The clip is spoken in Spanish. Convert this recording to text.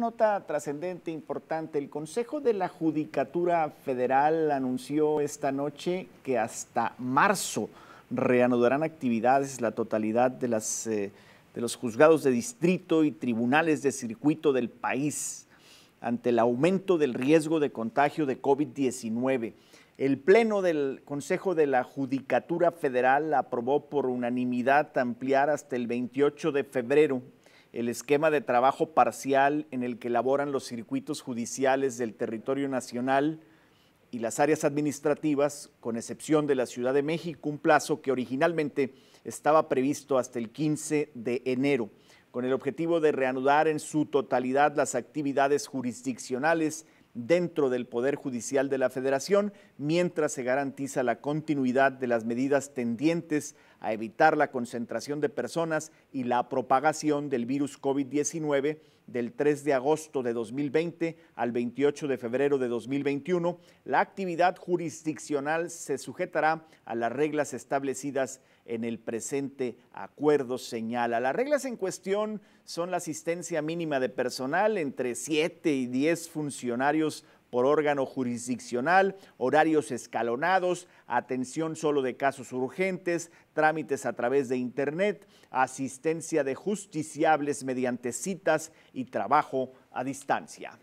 nota trascendente, importante. El Consejo de la Judicatura Federal anunció esta noche que hasta marzo reanudarán actividades la totalidad de, las, eh, de los juzgados de distrito y tribunales de circuito del país ante el aumento del riesgo de contagio de COVID-19. El Pleno del Consejo de la Judicatura Federal aprobó por unanimidad ampliar hasta el 28 de febrero el esquema de trabajo parcial en el que elaboran los circuitos judiciales del territorio nacional y las áreas administrativas, con excepción de la Ciudad de México, un plazo que originalmente estaba previsto hasta el 15 de enero, con el objetivo de reanudar en su totalidad las actividades jurisdiccionales dentro del Poder Judicial de la Federación, mientras se garantiza la continuidad de las medidas tendientes a evitar la concentración de personas y la propagación del virus COVID-19 del 3 de agosto de 2020 al 28 de febrero de 2021, la actividad jurisdiccional se sujetará a las reglas establecidas en el presente acuerdo, señala. Las reglas en cuestión son la asistencia mínima de personal entre 7 y 10 funcionarios por órgano jurisdiccional, horarios escalonados, atención solo de casos urgentes, trámites a través de Internet, asistencia de justiciables mediante citas y trabajo a distancia.